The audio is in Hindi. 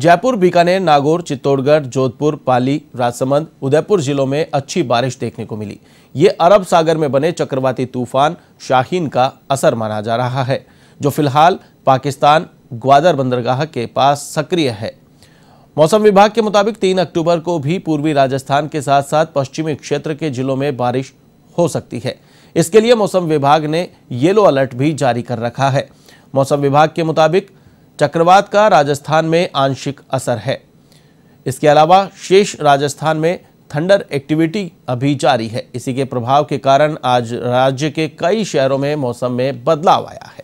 जयपुर बीकानेर नागौर चित्तौड़गढ़ जोधपुर पाली राजसमंद उदयपुर जिलों में अच्छी बारिश देखने को मिली ये अरब सागर में बने चक्रवाती तूफान शाहीन का असर माना जा रहा है जो फिलहाल पाकिस्तान ग्वादर बंदरगाह के पास सक्रिय है मौसम विभाग के मुताबिक तीन अक्टूबर को भी पूर्वी राजस्थान के साथ साथ पश्चिमी क्षेत्र के जिलों में बारिश हो सकती है इसके लिए मौसम विभाग ने येलो अलर्ट भी जारी कर रखा है मौसम विभाग के मुताबिक चक्रवात का राजस्थान में आंशिक असर है इसके अलावा शेष राजस्थान में थंडर एक्टिविटी अभी जारी है इसी के प्रभाव के कारण आज राज्य के कई शहरों में मौसम में बदलाव आया है